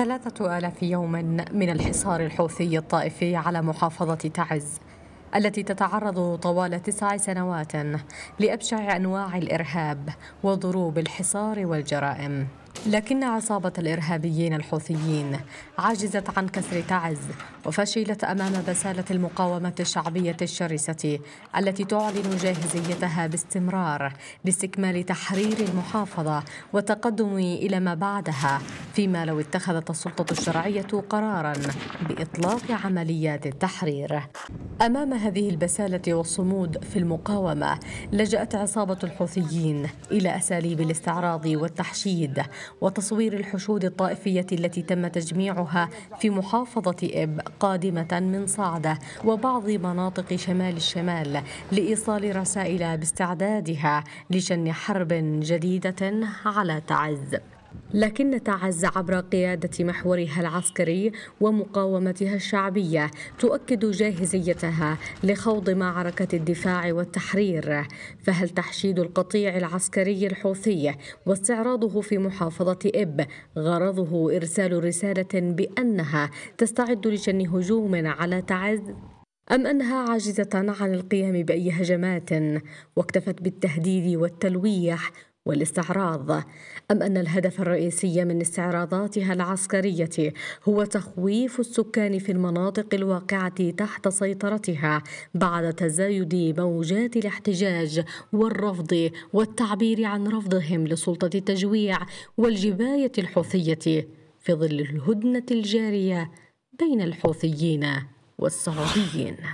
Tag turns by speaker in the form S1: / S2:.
S1: ثلاثة آلاف يوم من الحصار الحوثي الطائفي على محافظة تعز التي تتعرض طوال تسع سنوات لأبشع أنواع الإرهاب وضروب الحصار والجرائم لكن عصابة الإرهابيين الحوثيين عجزت عن كسر تعز وفشلت أمام بسالة المقاومة الشعبية الشرسة التي تعلن جاهزيتها باستمرار لاستكمال تحرير المحافظة والتقدم إلى ما بعدها فيما لو اتخذت السلطة الشرعية قرارا بإطلاق عمليات التحرير أمام هذه البسالة والصمود في المقاومة لجأت عصابة الحوثيين إلى أساليب الاستعراض والتحشيد وتصوير الحشود الطائفية التي تم تجميعها في محافظة إب قادمة من صعدة وبعض مناطق شمال الشمال لإيصال رسائل باستعدادها لشن حرب جديدة على تعز لكن تعز عبر قيادة محورها العسكري ومقاومتها الشعبية تؤكد جاهزيتها لخوض معركة الدفاع والتحرير فهل تحشيد القطيع العسكري الحوثي واستعراضه في محافظة إب غرضه إرسال رسالة بأنها تستعد لشن هجوم على تعز؟ أم أنها عاجزة عن القيام بأي هجمات واكتفت بالتهديد والتلويح والاستعراض أم أن الهدف الرئيسي من استعراضاتها العسكرية هو تخويف السكان في المناطق الواقعة تحت سيطرتها بعد تزايد موجات الاحتجاج والرفض والتعبير عن رفضهم لسلطة التجويع والجباية الحوثية في ظل الهدنة الجارية بين الحوثيين والسعوديين.